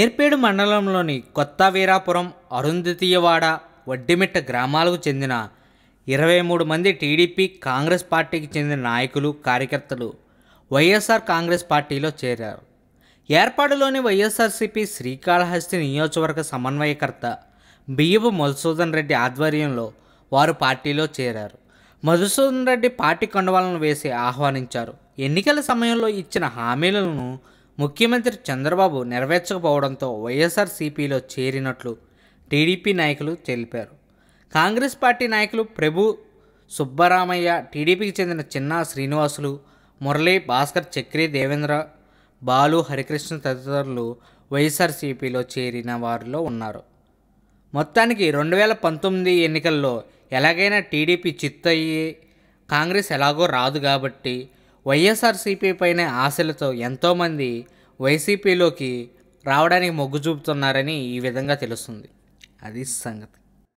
ఏర్పేడు మండలంలోని కొత్త వీరాపురం అరుంధతీయవాడ వడ్డిమిట్ట గ్రామాలకు చెందిన ఇరవై మూడు మంది టీడీపీ కాంగ్రెస్ పార్టీకి చెందిన నాయకులు కార్యకర్తలు వైఎస్ఆర్ కాంగ్రెస్ పార్టీలో చేరారు ఏర్పాటులోని వైఎస్ఆర్సీపీ శ్రీకాళహస్తి నియోజకవర్గ సమన్వయకర్త బియ్యపు మధుసూదన్ రెడ్డి ఆధ్వర్యంలో వారు పార్టీలో చేరారు మధుసూదన్ రెడ్డి పార్టీ కొండవాలను వేసి ఆహ్వానించారు ఎన్నికల సమయంలో ఇచ్చిన హామీలను ముఖ్యమంత్రి చంద్రబాబు నెరవేర్చకపోవడంతో వైఎస్ఆర్సీపీలో చేరినట్లు టీడీపీ నాయకులు తెలిపారు కాంగ్రెస్ పార్టీ నాయకులు ప్రభు సుబ్బరామయ్య టీడీపీకి చెందిన చిన్న శ్రీనివాసులు మురళి భాస్కర్ చక్రి దేవేంద్ర బాలు హరికృష్ణ తదితరులు వైఎస్ఆర్సీపీలో చేరిన వారిలో ఉన్నారు మొత్తానికి రెండు వేల పంతొమ్మిది ఎన్నికల్లో ఎలాగైనా టీడీపీ చిత్తయ్యి కాంగ్రెస్ ఎలాగో రాదు కాబట్టి వైఎస్ఆర్సీపీ పైన ఆశలతో ఎంతోమంది వైసీపీలోకి రావడానికి మొగ్గు చూపుతున్నారని ఈ విధంగా తెలుస్తుంది అది సంగతి